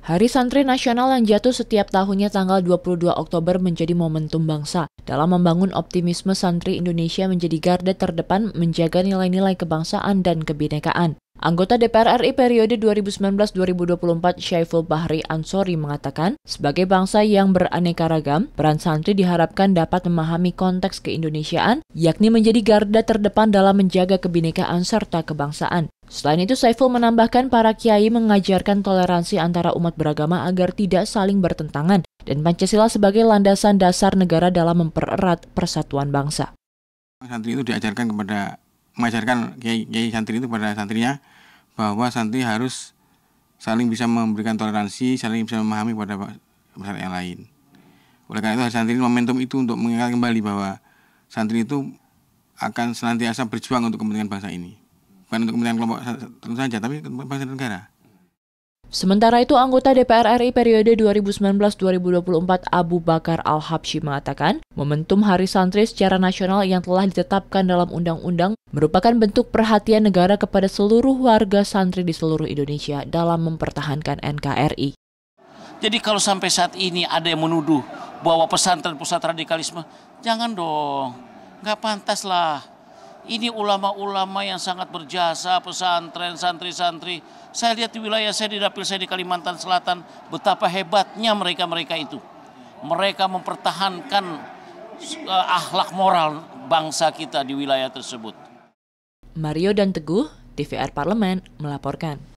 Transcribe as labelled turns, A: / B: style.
A: Hari Santri Nasional yang jatuh setiap tahunnya tanggal 22 Oktober menjadi momentum bangsa. Dalam membangun optimisme santri Indonesia menjadi garda terdepan menjaga nilai-nilai kebangsaan dan kebinekaan. Anggota DPR RI periode 2019-2024 Syaiful Bahri Ansori mengatakan, sebagai bangsa yang beraneka ragam, peran santri diharapkan dapat memahami konteks keindonesiaan, yakni menjadi garda terdepan dalam menjaga kebinekaan serta kebangsaan. Selain itu, Saiful menambahkan para kiai mengajarkan toleransi antara umat beragama agar tidak saling bertentangan dan Pancasila sebagai landasan dasar negara dalam mempererat persatuan bangsa.
B: Santri itu diajarkan kepada mengajarkan kiai, kiai santri itu kepada santrinya bahwa santri harus saling bisa memberikan toleransi, saling bisa memahami pada masyarakat yang lain. Oleh karena itu santri ini momentum itu untuk mengingat kembali bahwa santri itu akan senantiasa berjuang untuk kepentingan bangsa ini. Bukan untuk kepentingan kelompok tertentu saja, tapi kepentingan bangsa dan negara.
A: Sementara itu, anggota DPR RI periode 2019-2024 Abu Bakar Al-Habsyi mengatakan, momentum Hari Santri secara nasional yang telah ditetapkan dalam undang-undang merupakan bentuk perhatian negara kepada seluruh warga santri di seluruh Indonesia dalam mempertahankan NKRI.
C: Jadi kalau sampai saat ini ada yang menuduh bahwa pesantren pusat radikalisme, jangan dong, nggak pantas lah ini ulama-ulama yang sangat berjasa, pesantren, santri-santri. Saya lihat di wilayah saya, di dapil saya di Kalimantan Selatan, betapa hebatnya mereka-mereka itu. Mereka mempertahankan uh, eh, ahlak moral bangsa kita di wilayah tersebut.
A: Mario dan Teguh, TVR Parlemen, melaporkan.